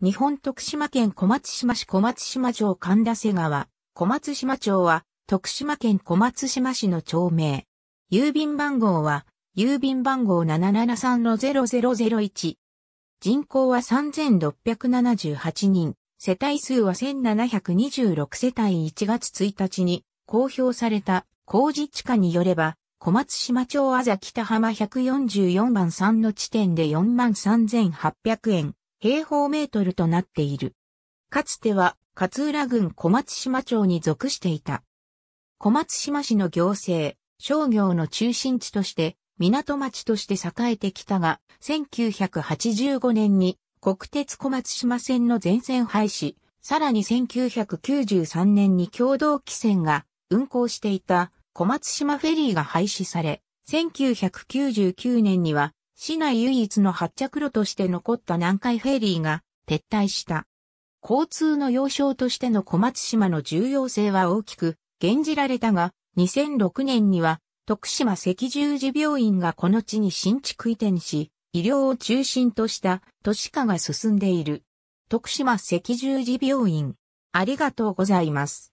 日本徳島県小松島市小松島町神田瀬川、小松島町は、徳島県小松島市の町名。郵便番号は、郵便番号773-0001。人口は3678人、世帯数は1726世帯1月1日に公表された工事地下によれば、小松島町あざ北浜144番3の地点で43,800円。平方メートルとなっている。かつては勝浦郡小松島町に属していた。小松島市の行政、商業の中心地として、港町として栄えてきたが、1985年に国鉄小松島線の全線廃止、さらに1993年に共同汽船が運行していた小松島フェリーが廃止され、1999年には市内唯一の発着路として残った南海フェリーが撤退した。交通の要衝としての小松島の重要性は大きく、減じられたが、2006年には、徳島赤十字病院がこの地に新築移転し、医療を中心とした都市化が進んでいる。徳島赤十字病院。ありがとうございます。